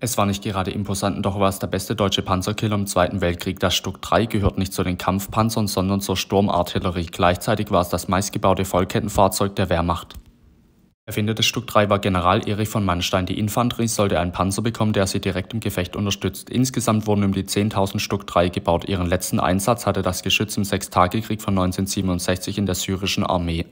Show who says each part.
Speaker 1: Es war nicht gerade imposant, doch war es der beste deutsche Panzerkiller im Zweiten Weltkrieg. Das Stuck 3 gehört nicht zu den Kampfpanzern, sondern zur Sturmartillerie. Gleichzeitig war es das meistgebaute Vollkettenfahrzeug der Wehrmacht. Erfinder des Stuck 3 war General Erich von Manstein. Die Infanterie sollte einen Panzer bekommen, der sie direkt im Gefecht unterstützt. Insgesamt wurden um die 10.000 Stuck 3 gebaut. Ihren letzten Einsatz hatte das Geschütz im Sechstagekrieg von 1967 in der syrischen Armee.